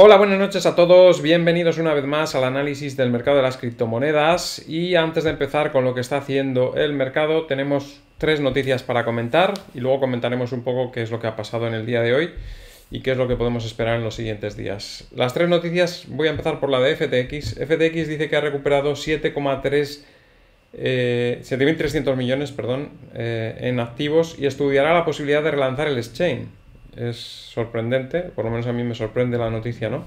Hola, buenas noches a todos. Bienvenidos una vez más al análisis del mercado de las criptomonedas. Y antes de empezar con lo que está haciendo el mercado, tenemos tres noticias para comentar y luego comentaremos un poco qué es lo que ha pasado en el día de hoy y qué es lo que podemos esperar en los siguientes días. Las tres noticias, voy a empezar por la de FTX. FTX dice que ha recuperado 7,3 7.300 eh, millones perdón, eh, en activos y estudiará la posibilidad de relanzar el exchange es sorprendente, por lo menos a mí me sorprende la noticia, ¿no?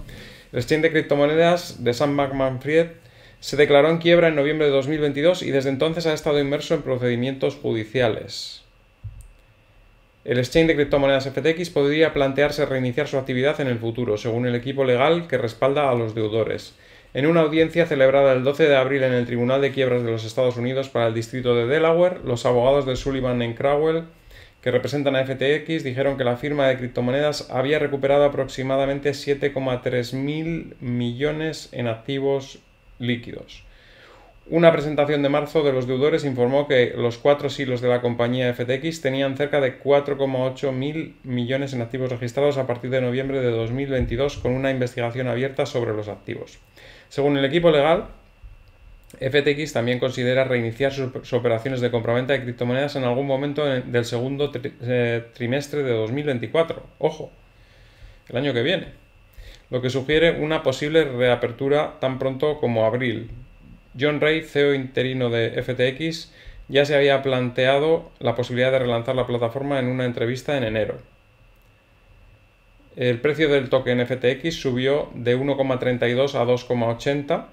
El exchange de criptomonedas de Sam Bankman-Fried se declaró en quiebra en noviembre de 2022 y desde entonces ha estado inmerso en procedimientos judiciales. El exchange de criptomonedas FTX podría plantearse reiniciar su actividad en el futuro, según el equipo legal que respalda a los deudores. En una audiencia celebrada el 12 de abril en el Tribunal de Quiebras de los Estados Unidos para el Distrito de Delaware, los abogados de Sullivan en Crowell que representan a FTX dijeron que la firma de criptomonedas había recuperado aproximadamente 7,3 mil millones en activos líquidos. Una presentación de marzo de los deudores informó que los cuatro silos de la compañía FTX tenían cerca de 4,8 mil millones en activos registrados a partir de noviembre de 2022 con una investigación abierta sobre los activos. Según el equipo legal, FTX también considera reiniciar sus operaciones de compraventa de criptomonedas en algún momento del segundo eh, trimestre de 2024. Ojo, el año que viene. Lo que sugiere una posible reapertura tan pronto como abril. John Ray, CEO interino de FTX, ya se había planteado la posibilidad de relanzar la plataforma en una entrevista en enero. El precio del token FTX subió de 1,32 a 2,80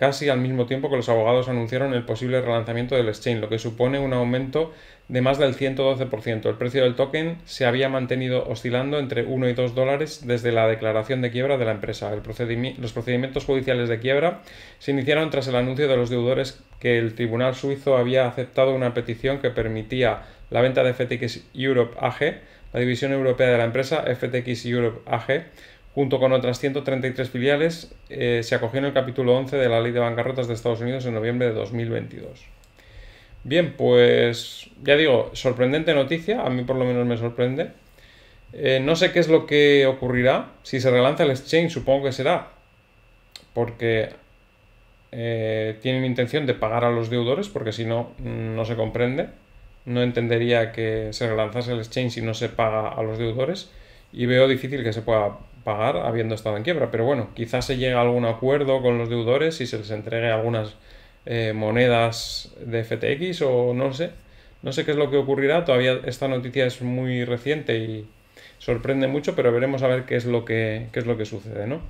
casi al mismo tiempo que los abogados anunciaron el posible relanzamiento del exchange, lo que supone un aumento de más del 112%. El precio del token se había mantenido oscilando entre 1 y 2 dólares desde la declaración de quiebra de la empresa. los procedimientos judiciales de quiebra se iniciaron tras el anuncio de los deudores que el tribunal suizo había aceptado una petición que permitía la venta de FTX Europe AG, la división europea de la empresa FTX Europe AG, Junto con otras 133 filiales, eh, se acogió en el capítulo 11 de la Ley de Bancarrotas de Estados Unidos en noviembre de 2022. Bien, pues ya digo, sorprendente noticia, a mí por lo menos me sorprende. Eh, no sé qué es lo que ocurrirá. Si se relanza el exchange, supongo que será. Porque eh, tienen intención de pagar a los deudores, porque si no, no se comprende. No entendería que se relanzase el exchange si no se paga a los deudores. Y veo difícil que se pueda pagar habiendo estado en quiebra. Pero bueno, quizás se llegue a algún acuerdo con los deudores y se les entregue algunas eh, monedas de FTX o no sé. No sé qué es lo que ocurrirá. Todavía esta noticia es muy reciente y sorprende mucho, pero veremos a ver qué es lo que, es lo que sucede, ¿no?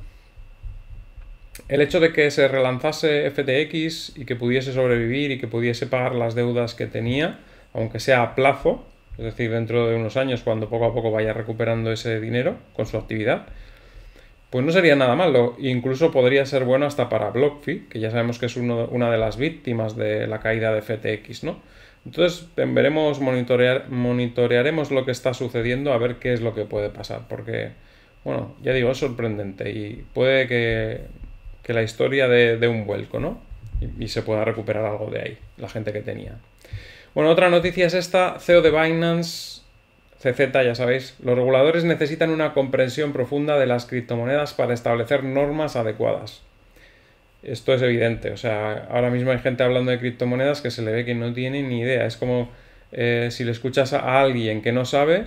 El hecho de que se relanzase FTX y que pudiese sobrevivir y que pudiese pagar las deudas que tenía, aunque sea a plazo, es decir, dentro de unos años, cuando poco a poco vaya recuperando ese dinero con su actividad, pues no sería nada malo. Incluso podría ser bueno hasta para BlockFi, que ya sabemos que es una de las víctimas de la caída de FTX, ¿no? Entonces em, veremos, monitorearemos lo que está sucediendo a ver qué es lo que puede pasar, porque, bueno, ya digo, es sorprendente y puede que, la historia dé un vuelco, ¿no? y se pueda recuperar algo de ahí, la gente que tenía. Bueno, otra noticia es esta, CEO de Binance, CZ, ya sabéis, los reguladores necesitan una comprensión profunda de las criptomonedas para establecer normas adecuadas. Esto es evidente, o sea, ahora mismo hay gente hablando de criptomonedas que se le ve que no tiene ni idea. Es como eh, si le escuchas a alguien que no sabe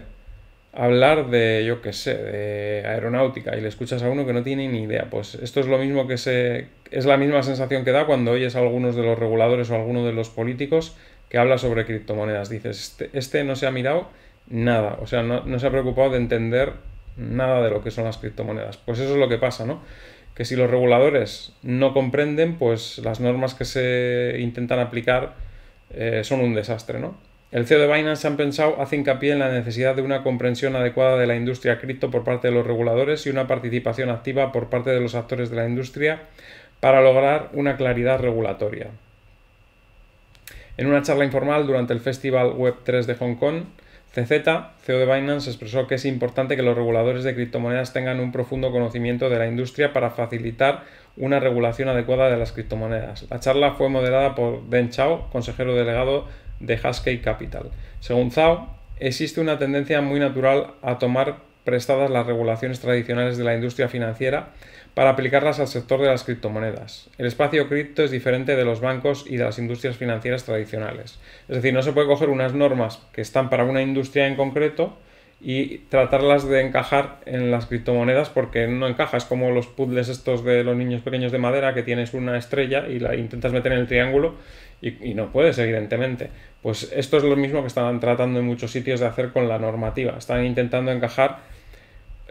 hablar de, yo qué sé, de aeronáutica y le escuchas a uno que no tiene ni idea. Pues esto es lo mismo que se... es la misma sensación que da cuando oyes a algunos de los reguladores o a alguno de los políticos que habla sobre criptomonedas. Dices, este, este, no se ha mirado nada, o sea, no, se ha preocupado de entender nada de lo que son las criptomonedas. Pues eso es lo que pasa, ¿no? Que si los reguladores no comprenden, pues las normas que se intentan aplicar eh, son un desastre, ¿no? El CEO de Binance, han pensado, hace hincapié en la necesidad de una comprensión adecuada de la industria cripto por parte de los reguladores y una participación activa por parte de los actores de la industria para lograr una claridad regulatoria. En una charla informal durante el Festival Web 3 de Hong Kong, CZ, CEO de Binance, expresó que es importante que los reguladores de criptomonedas tengan un profundo conocimiento de la industria para facilitar una regulación adecuada de las criptomonedas. La charla fue moderada por Ben Chao, consejero delegado de Haskell Capital. Según Zhao, existe una tendencia muy natural a tomar prestadas las regulaciones tradicionales de la industria financiera para aplicarlas al sector de las criptomonedas. El espacio cripto es diferente de los bancos y de las industrias financieras tradicionales. Es decir, no se puede coger unas normas que están para una industria en concreto y tratarlas de encajar en las criptomonedas porque no encaja. Es como los puzzles estos de los niños pequeños de madera que tienes una estrella y la intentas meter en el triángulo y, no puedes, evidentemente. Pues esto es lo mismo que están tratando en muchos sitios de hacer con la normativa. Están intentando encajar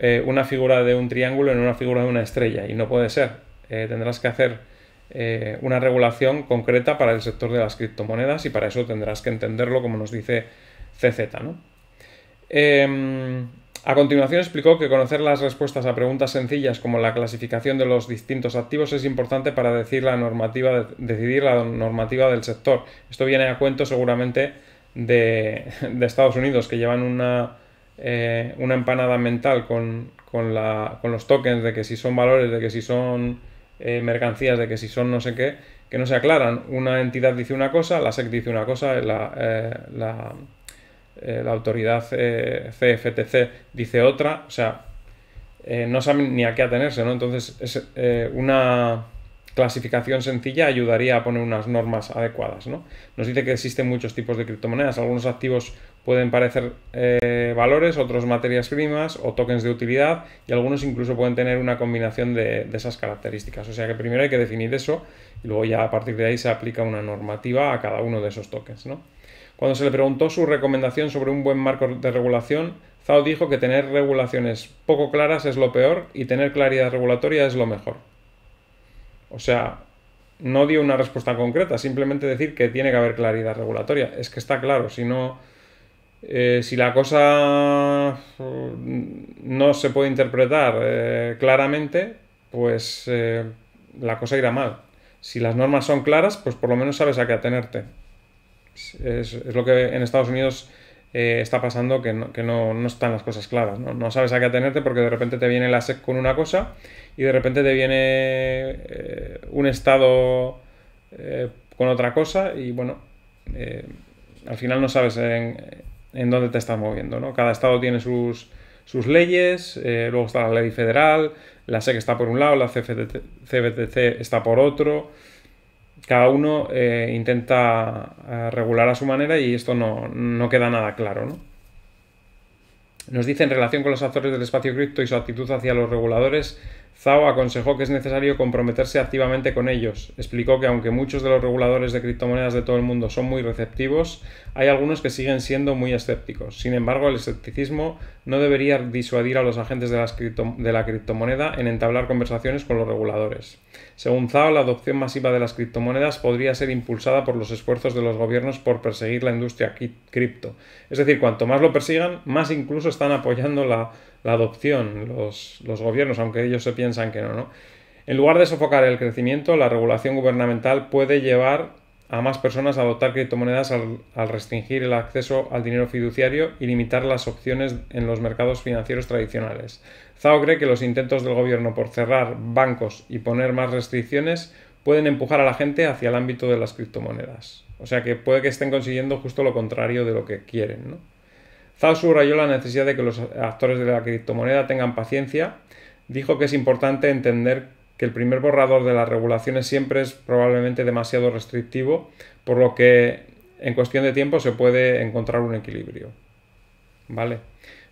eh, una figura de un triángulo en una figura de una estrella y no puede ser. Eh, tendrás que hacer eh, una regulación concreta para el sector de las criptomonedas y para eso tendrás que entenderlo como nos dice CZ. Em, a continuación explicó que conocer las respuestas a preguntas sencillas como la clasificación de los distintos activos es importante para decir la normativa, decidir la normativa del sector. Esto viene a cuento seguramente de Estados Unidos, que llevan una, eh, una empanada mental con, con, la, con, los tokens de que si son valores, de que si son eh, mercancías, de que si son no sé qué, que no se aclaran. Una entidad dice una cosa, la SEC dice una cosa, la, eh, la, la autoridad CFTC dice otra, o sea, no saben ni a qué atenerse, ¿no? Entonces, es, una clasificación sencilla ayudaría a poner unas normas adecuadas. ¿no? Nos dice que existen muchos tipos de criptomonedas, algunos activos pueden parecer eh, valores, otros materias primas o tokens de utilidad y algunos incluso pueden tener una combinación de, esas características. O sea que primero hay que definir eso y luego ya a partir de ahí se aplica una normativa a cada uno de esos tokens. Cuando se le preguntó su recomendación sobre un buen marco de regulación, Zhao dijo que tener regulaciones poco claras es lo peor y tener claridad regulatoria es lo mejor. O sea, no dio una respuesta concreta, simplemente decir que tiene que haber claridad regulatoria. Es que está claro, si no eh, si la cosa mm, no se puede interpretar eh, claramente, pues eh, la cosa irá mal. Si las normas son claras, pues por lo menos sabes a qué atenerte. Es, lo que en Estados Unidos está pasando, que, no, están las cosas claras. ¿no? ¿no? sabes a qué atenerte porque de repente te viene la SEC con una cosa y de repente te viene un Estado con otra cosa y bueno, al final no sabes en en dónde te estás moviendo. ¿no? Cada estado tiene sus, leyes, eh, luego está la ley federal, la SEC está por un lado, la CBTC está por otro. Cada uno eh, intenta eh, regular a su manera y esto no, queda nada claro. Nos dice en relación con los actores del espacio cripto y su actitud hacia los reguladores, Zhao aconsejó que es necesario comprometerse activamente con ellos. Explicó que aunque muchos de los reguladores de criptomonedas de todo el mundo son muy receptivos, hay algunos que siguen siendo muy escépticos. Sin embargo, el escepticismo no debería disuadir a los agentes de, cripto la criptomoneda en entablar conversaciones con los reguladores. Según Zhao, la adopción masiva de las criptomonedas podría ser impulsada por los esfuerzos de los gobiernos por perseguir la industria cripto. Es decir, cuanto más lo persigan, más incluso están apoyando la la adopción, los, gobiernos, aunque ellos se piensan que no, ¿no? En lugar de sofocar el crecimiento, la regulación gubernamental puede llevar a más personas a adoptar criptomonedas al, restringir el acceso al dinero fiduciario y limitar las opciones en los mercados financieros tradicionales. Zhao cree que los intentos del gobierno por cerrar bancos y poner más restricciones pueden empujar a la gente hacia el ámbito de las criptomonedas. O sea que puede que estén consiguiendo justo lo contrario de lo que quieren, ¿no? Zhao subrayó la necesidad de que los actores de la criptomoneda tengan paciencia. Dijo que es importante entender que el primer borrador de las regulaciones siempre es probablemente demasiado restrictivo, por lo que en cuestión de tiempo se puede encontrar un equilibrio. ¿Vale?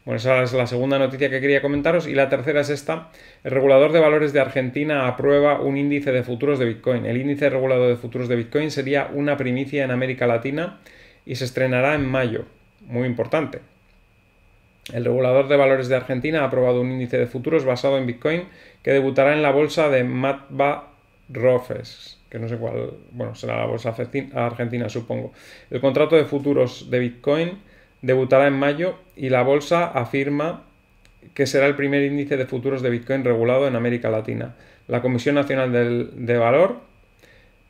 Bueno, esa es la segunda noticia que quería comentaros. Y la tercera es esta. El regulador de valores de Argentina aprueba un índice de futuros de Bitcoin. El índice regulado de futuros de Bitcoin sería una primicia en América Latina y se estrenará en mayo. Muy importante. El regulador de valores de Argentina ha aprobado un índice de futuros basado en Bitcoin que debutará en la bolsa de Matba Rofes, que no sé cuál, bueno, será la bolsa argentina, supongo. El contrato de futuros de Bitcoin debutará en mayo y la bolsa afirma que será el primer índice de futuros de Bitcoin regulado en América Latina. La Comisión Nacional de Valor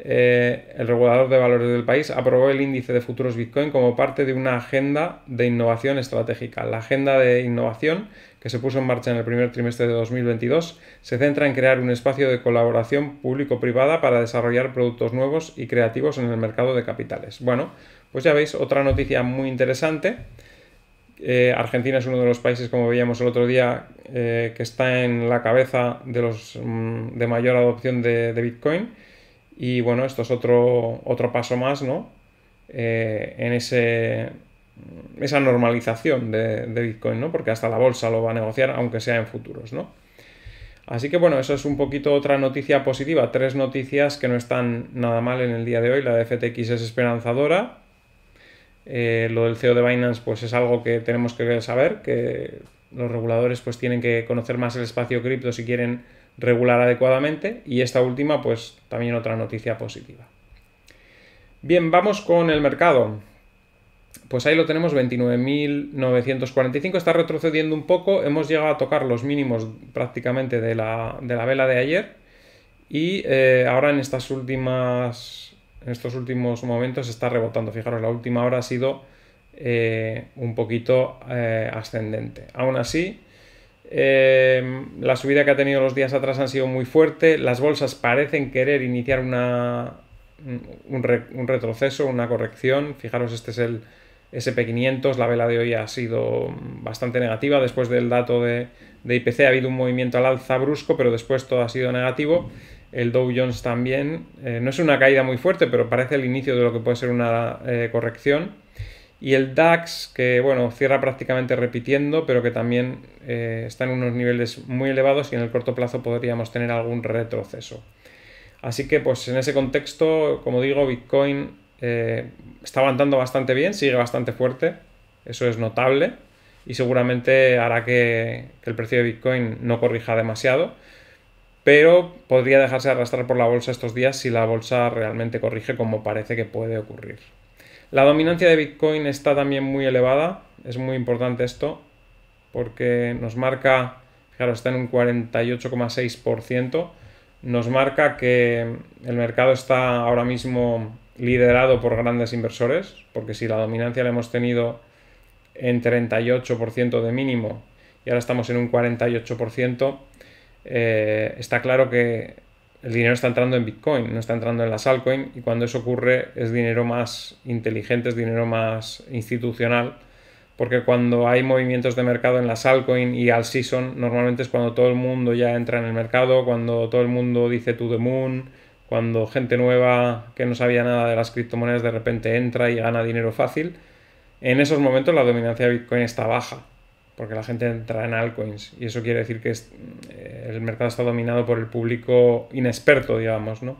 eh, el regulador de valores del país aprobó el índice de futuros Bitcoin como parte de una agenda de innovación estratégica. La agenda de innovación que se puso en marcha en el primer trimestre de 2022 se centra en crear un espacio de colaboración público-privada para desarrollar productos nuevos y creativos en el mercado de capitales. Bueno, pues ya veis, otra noticia muy interesante. Eh, Argentina es uno de los países, como veíamos el otro día, eh, que está en la cabeza de los mm, de mayor adopción de Bitcoin y bueno, esto es otro, otro paso más, ¿no? Eh, en ese, esa normalización de, Bitcoin, ¿no? Porque hasta la bolsa lo va a negociar, aunque sea en futuros, ¿no? Así que bueno, eso es un poquito otra noticia positiva, tres noticias que no están nada mal en el día de hoy. La de FTX es esperanzadora. Eh, lo del CEO de Binance pues es algo que tenemos que saber, que los reguladores pues tienen que conocer más el espacio cripto si quieren regular adecuadamente y esta última pues también otra noticia positiva. Bien, vamos con el mercado. Pues ahí lo tenemos, 29.945, está retrocediendo un poco, hemos llegado a tocar los mínimos prácticamente de la, de la vela de ayer y eh, ahora en estas últimas, en estos últimos momentos está rebotando, fijaros, la última hora ha sido eh, un poquito eh, ascendente. Aún así, Em, la subida que ha tenido los días atrás ha sido muy fuerte. Las bolsas parecen querer iniciar una, un, retroceso, una corrección. Fijaros, este es el SP500. La vela de hoy ha sido bastante negativa. Después del dato de, IPC ha habido un movimiento al alza brusco, pero después todo ha sido negativo. El Dow Jones también. Eh, no es una caída muy fuerte, pero parece el inicio de lo que puede ser una eh, corrección. Y el DAX, que bueno, cierra prácticamente repitiendo, pero que también eh, está en unos niveles muy elevados y en el corto plazo podríamos tener algún retroceso. Así que pues en ese contexto, como digo, Bitcoin eh, está avanzando bastante bien, sigue bastante fuerte, eso es notable y seguramente hará que el precio de Bitcoin no corrija demasiado, pero podría dejarse arrastrar por la bolsa estos días si la bolsa realmente corrige como parece que puede ocurrir. La dominancia de Bitcoin está también muy elevada, es muy importante esto, porque nos marca, fijaros, está en un 48,6%, nos marca que el mercado está ahora mismo liderado por grandes inversores, porque si la dominancia la hemos tenido en 38% de mínimo y ahora estamos en un 48%, eh, está claro que el dinero está entrando en Bitcoin, no está entrando en las altcoins y cuando eso ocurre es dinero más inteligente, es dinero más institucional, porque cuando hay movimientos de mercado en las altcoins y al season, normalmente es cuando todo el mundo ya entra en el mercado, cuando todo el mundo dice to the moon, cuando gente nueva que no sabía nada de las criptomonedas de repente entra y gana dinero fácil. En esos momentos la dominancia de Bitcoin está baja porque la gente entra en altcoins y eso quiere decir que eh, el mercado está dominado por el público inexperto, digamos, ¿no?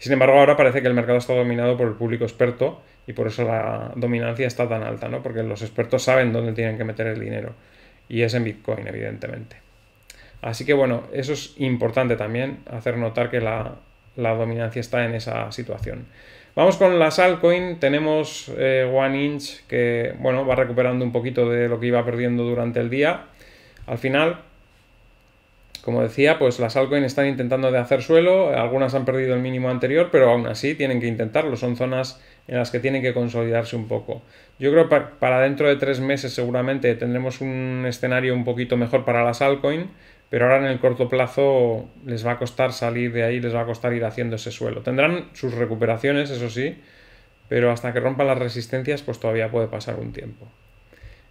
Sin embargo, ahora parece que el mercado está dominado por el público experto y por eso la dominancia está tan alta, ¿no? Porque los expertos saben dónde tienen que meter el dinero y es en Bitcoin, evidentemente. Así que bueno, eso es importante también, hacer notar que la, la dominancia está en esa situación. Vamos con las altcoins. Tenemos eh, One Inch que bueno, va recuperando un poquito de lo que iba perdiendo durante el día. Al final, como decía, pues las altcoins están intentando de hacer suelo. Algunas han perdido el mínimo anterior, pero aún así tienen que intentarlo. Son zonas en las que tienen que consolidarse un poco. Yo creo que para dentro de tres meses seguramente tendremos un escenario un poquito mejor para las altcoins pero ahora en el corto plazo les va a costar salir de ahí, les va a costar ir haciendo ese suelo. Tendrán sus recuperaciones, eso sí, pero hasta que rompan las resistencias, pues todavía puede pasar un tiempo.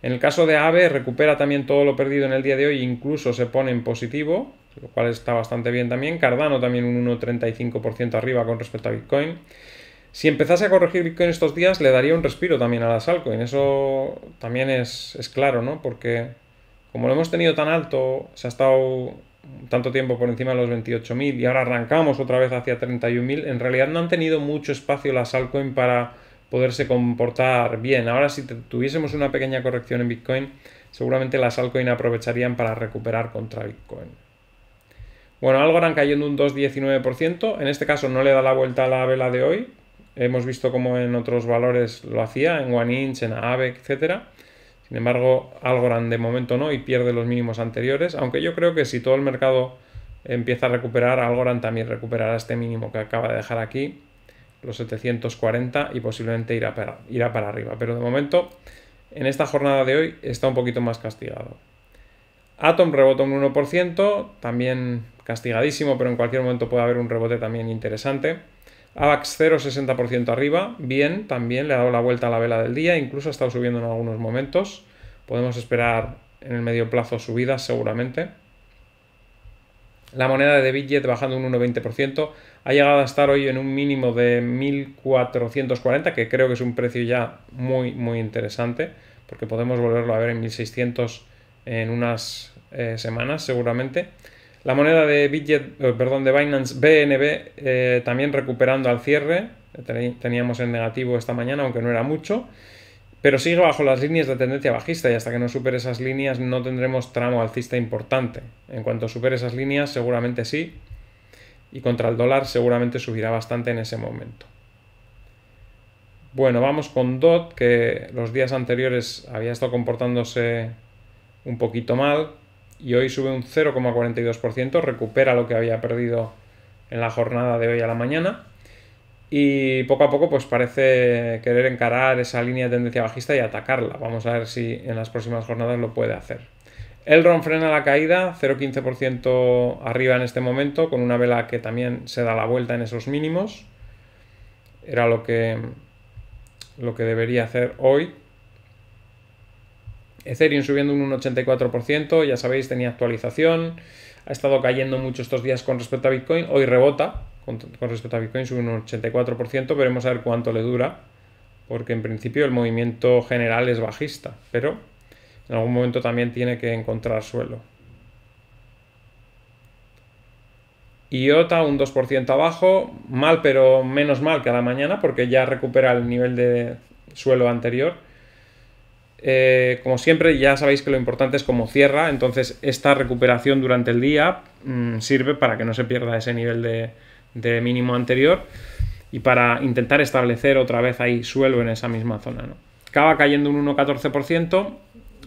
En el caso de AVE, recupera también todo lo perdido en el día de hoy, incluso se pone en positivo, lo cual está bastante bien también. Cardano también un 1,35% arriba con respecto a Bitcoin. Si empezase a corregir Bitcoin estos días, le daría un respiro también a las altcoins. Eso también es, es claro, ¿no? Porque como lo hemos tenido tan alto, se ha estado tanto tiempo por encima de los 28.000 y ahora arrancamos otra vez hacia 31.000, en realidad no han tenido mucho espacio las altcoins para poderse comportar bien. Ahora si tuviésemos una pequeña corrección en Bitcoin, seguramente las altcoins aprovecharían para recuperar contra Bitcoin. Bueno, algo Algorand cayendo un 2,19%, en este caso no le da la vuelta a la vela de hoy, hemos visto como en otros valores lo hacía, en One Inch, en Aave, etcétera sin embargo, Algorand de momento no y pierde los mínimos anteriores, aunque yo creo que si todo el mercado empieza a recuperar, Algorand también recuperará este mínimo que acaba de dejar aquí, los 740 y posiblemente irá para, irá para arriba. Pero de momento, en esta jornada de hoy está un poquito más castigado. Atom rebota un 1%, también castigadísimo, pero en cualquier momento puede haber un rebote también interesante. AVAX 0,60% arriba, bien, también le ha dado la vuelta a la vela del día, incluso ha estado subiendo en algunos momentos. Podemos esperar en el medio plazo subidas seguramente. La moneda de DebitJet bajando un 1,20%. Ha llegado a estar hoy en un mínimo de 1.440, que creo que es un precio ya muy, muy interesante, porque podemos volverlo a ver en 1.600 en unas eh, semanas seguramente. La moneda de, eh, perdón, de Binance BNB eh, también recuperando al cierre. Teníamos en negativo esta mañana, aunque no era mucho. Pero sigue bajo las líneas de tendencia bajista y hasta que no supere esas líneas no tendremos tramo alcista importante. En cuanto supere esas líneas, seguramente sí. Y contra el dólar seguramente subirá bastante en ese momento. Bueno, vamos con DOT, que los días anteriores había estado comportándose un poquito mal, y hoy sube un 0,42%, recupera lo que había perdido en la jornada de hoy a la mañana y poco a poco pues parece querer encarar esa línea de tendencia bajista y atacarla. Vamos a ver si en las próximas jornadas lo puede hacer. El Ron frena la caída, 0,15% arriba en este momento, con una vela que también se da la vuelta en esos mínimos. Era lo que, lo que debería hacer hoy. Ethereum subiendo un 84%, ya sabéis, tenía actualización, ha estado cayendo mucho estos días con respecto a Bitcoin, hoy rebota con, con respecto a Bitcoin, sube un 84%, veremos a ver cuánto le dura, porque en principio el movimiento general es bajista, pero en algún momento también tiene que encontrar suelo. IOTA un 2% abajo, mal pero menos mal que a la mañana porque ya recupera el nivel de suelo anterior eh, como siempre, ya sabéis que lo importante es cómo cierra, entonces esta recuperación durante el día mm, sirve para que no se pierda ese nivel de, mínimo anterior y para intentar establecer otra vez ahí suelo en esa misma zona. ¿no? Acaba cayendo un 1,14%,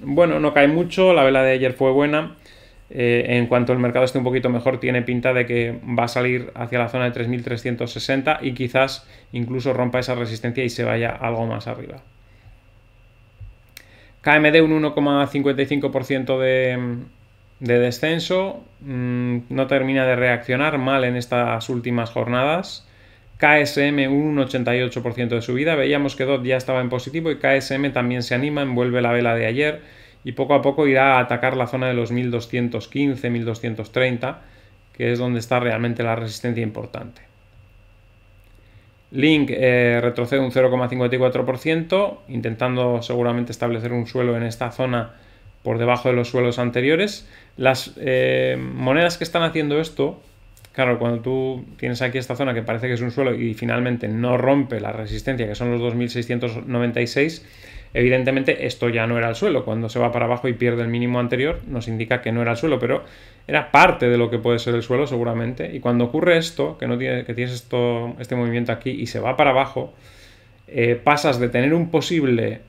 bueno, no cae mucho, la vela de ayer fue buena. Eh, en cuanto el mercado esté un poquito mejor, tiene pinta de que va a salir hacia la zona de 3.360 y quizás incluso rompa esa resistencia y se vaya algo más arriba. KMD un 1,55% de, descenso, mm, no termina de reaccionar mal en estas últimas jornadas. KSM un 88% de subida, veíamos que DOT ya estaba en positivo y KSM también se anima, envuelve la vela de ayer y poco a poco irá a atacar la zona de los 1215, 1230, que es donde está realmente la resistencia importante. Link eh, retrocede un 0,54%, intentando seguramente establecer un suelo en esta zona por debajo de los suelos anteriores. Las eh, monedas que están haciendo esto, claro, cuando tú tienes aquí esta zona que parece que es un suelo y finalmente no rompe la resistencia, que son los 2696, Evidentemente esto ya no era el suelo, cuando se va para abajo y pierde el mínimo anterior nos indica que no era el suelo, pero era parte de lo que puede ser el suelo seguramente. Y cuando ocurre esto, que, no tiene, que tienes esto, este movimiento aquí y se va para abajo, eh, pasas de tener un posible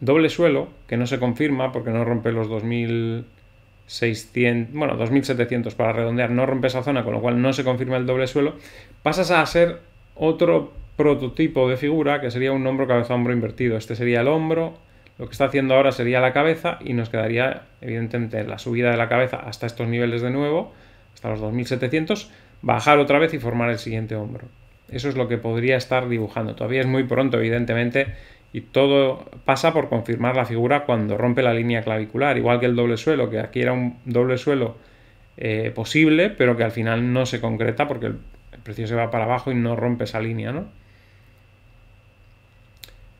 doble suelo, que no se confirma porque no rompe los 2.600, bueno, 2.700 para redondear, no rompe esa zona, con lo cual no se confirma el doble suelo, pasas a ser otro prototipo de figura que sería un hombro cabeza hombro invertido. Este sería el hombro, lo que está haciendo ahora sería la cabeza y nos quedaría evidentemente la subida de la cabeza hasta estos niveles de nuevo, hasta los 2700, bajar otra vez y formar el siguiente hombro. Eso es lo que podría estar dibujando. Todavía es muy pronto, evidentemente, y todo pasa por confirmar la figura cuando rompe la línea clavicular, igual que el doble suelo, que aquí era un doble suelo eh, posible, pero que al final no se concreta porque el precio se va para abajo y no rompe esa línea, ¿no?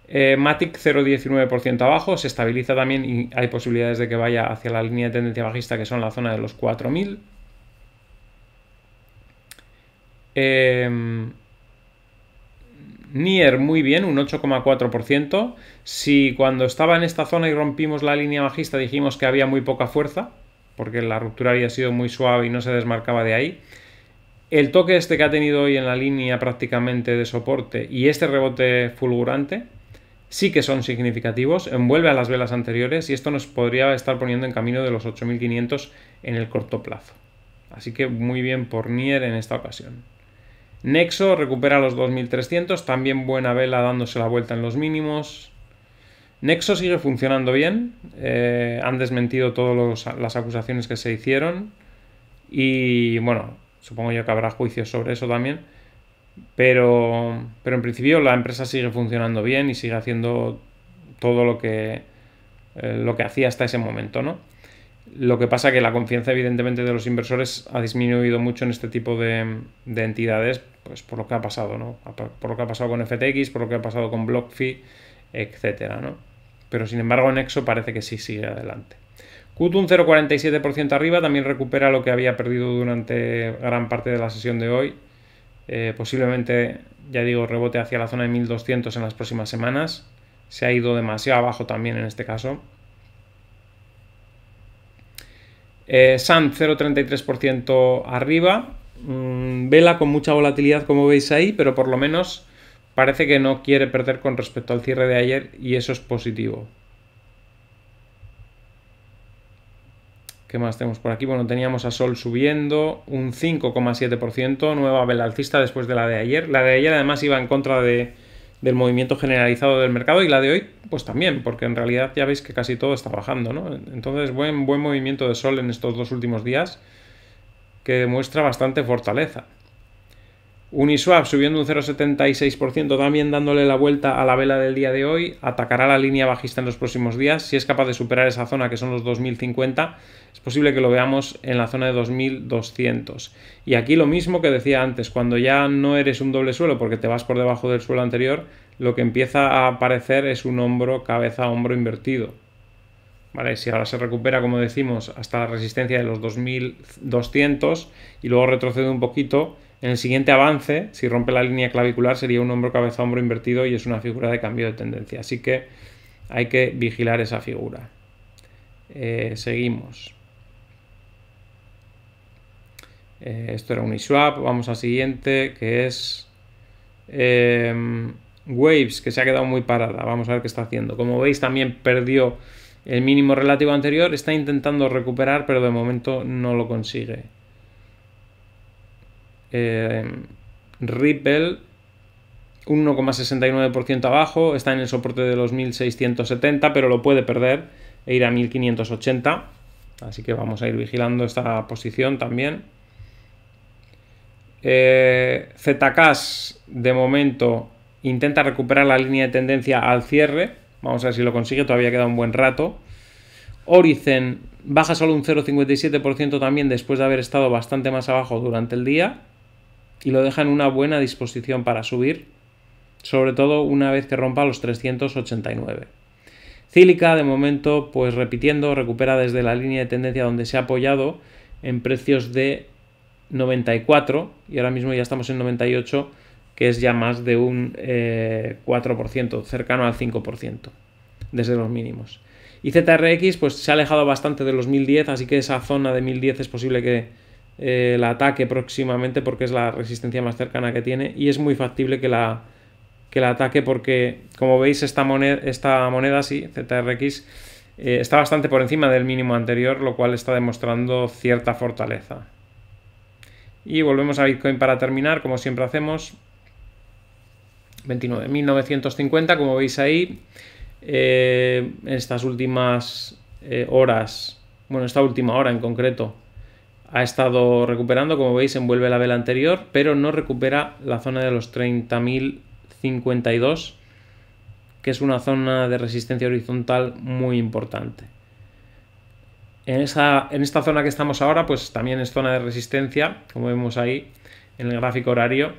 Eh, Matic 0,19% abajo, se estabiliza también y hay posibilidades de que vaya hacia la línea de tendencia bajista que son la zona de los 4000. Em, Nier muy bien, un 8,4%. Si cuando estaba en esta zona y rompimos la línea bajista dijimos que había muy poca fuerza, porque la ruptura había sido muy suave y no se desmarcaba de ahí, el toque este que ha tenido hoy en la línea prácticamente de soporte y este rebote fulgurante sí que son significativos, envuelve a las velas anteriores y esto nos podría estar poniendo en camino de los 8500 en el corto plazo. Así que muy bien por Nier en esta ocasión. Nexo recupera los 2300, también buena vela dándose la vuelta en los mínimos. Nexo sigue funcionando bien, eh, han desmentido todas las acusaciones que se hicieron y bueno, supongo yo que habrá juicios sobre eso también pero, en principio la empresa sigue funcionando bien y sigue haciendo todo lo que, eh, hacía hasta ese momento, Lo que pasa que la confianza, evidentemente, de los inversores ha disminuido mucho en este tipo de, entidades, pues, por lo que ha pasado, ¿no? Por lo que ha pasado con FTX, por lo que ha pasado con BlockFi, etcétera, Pero sin embargo, en Nexo parece que sí sigue adelante. QT un 0,47% arriba, también recupera lo que había perdido durante gran parte de la sesión de hoy. Eh, posiblemente, ya digo, rebote hacia la zona de 1200 en las próximas semanas. Se ha ido demasiado abajo también en este caso. Eh, 0,33% arriba. Mm, vela con mucha volatilidad como veis ahí, pero por lo menos parece que no quiere perder con respecto al cierre de ayer y eso es positivo. ¿Qué más tenemos por aquí? Bueno, teníamos a Sol subiendo un 5,7%, nueva vela alcista después de la de ayer. La de ayer además iba en contra de, del movimiento generalizado del mercado y la de hoy pues también, porque en realidad ya veis que casi todo está bajando, Entonces buen, buen movimiento de Sol en estos dos últimos días que demuestra bastante fortaleza. Uniswap subiendo un 0,76%, también dándole la vuelta a la vela del día de hoy, atacará la línea bajista en los próximos días. Si es capaz de superar esa zona que son los 2050, es posible que lo veamos en la zona de 2200. Y aquí lo mismo que decía antes, cuando ya no eres un doble suelo porque te vas por debajo del suelo anterior, lo que empieza a aparecer es un hombro, cabeza, hombro invertido. Vale, si ahora se recupera, como decimos, hasta la resistencia de los 2200 y luego retrocede un poquito, en el siguiente avance, si rompe la línea clavicular, sería un hombro cabeza-hombro invertido y es una figura de cambio de tendencia. Así que hay que vigilar esa figura. Eh, seguimos. Eh, esto era un swap. Vamos al siguiente, que es em, Waves, que se ha quedado muy parada. Vamos a ver qué está haciendo. Como veis, también perdió el mínimo relativo anterior. Está intentando recuperar, pero de momento no lo consigue. Eh, Ripple, 1,69% abajo, está en el soporte de los 1670, pero lo puede perder e ir a 1580. Así que vamos a ir vigilando esta posición también. Eh, de momento, intenta recuperar la línea de tendencia al cierre. Vamos a ver si lo consigue, todavía queda un buen rato. Orizen baja solo un 0,57% también después de haber estado bastante más abajo durante el día y lo deja en una buena disposición para subir, sobre todo una vez que rompa los 389. Cílica, de momento, pues repitiendo, recupera desde la línea de tendencia donde se ha apoyado en precios de 94 y ahora mismo ya estamos en 98, que es ya más de un 4%, eh, cercano al 5%, desde los mínimos. Y ZRX pues se ha alejado bastante de los 1010, así que esa zona de 1010 es posible que, eh, la ataque próximamente porque es la resistencia más cercana que tiene y es muy factible que la, que la ataque porque como veis esta moneda, esta moneda ZRX, eh, está bastante por encima del mínimo anterior lo cual está demostrando cierta fortaleza. Y volvemos a Bitcoin para terminar como siempre hacemos. 29.950 como veis ahí. Eh, estas últimas horas, bueno esta última hora en concreto ha estado recuperando, como veis, envuelve la vela anterior, pero no recupera la zona de los 30.052, que es una zona de resistencia horizontal muy importante. En, esa, en esta zona que estamos ahora, pues también es zona de resistencia, como vemos ahí en el gráfico horario,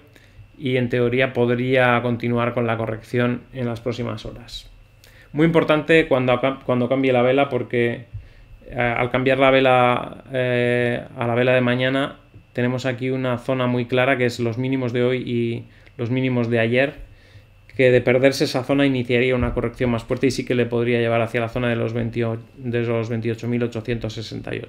y en teoría podría continuar con la corrección en las próximas horas. Muy importante cuando, cuando cambie la vela porque eh, al cambiar la vela eh, a la vela de mañana, tenemos aquí una zona muy clara que es los mínimos de hoy y los mínimos de ayer, que de perderse esa zona iniciaría una corrección más fuerte y sí que le podría llevar hacia la zona de los, de los 28.868.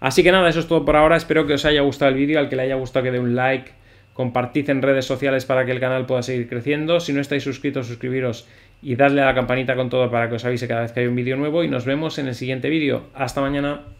Así que nada, eso es todo por ahora. Espero que os haya gustado el vídeo. Al que le haya gustado que dé un like, compartid en redes sociales para que el canal pueda seguir creciendo. Si no estáis suscritos, suscribiros y darle a la campanita con todo para que os avise cada vez que hay un vídeo nuevo y nos vemos en el siguiente vídeo. Hasta mañana.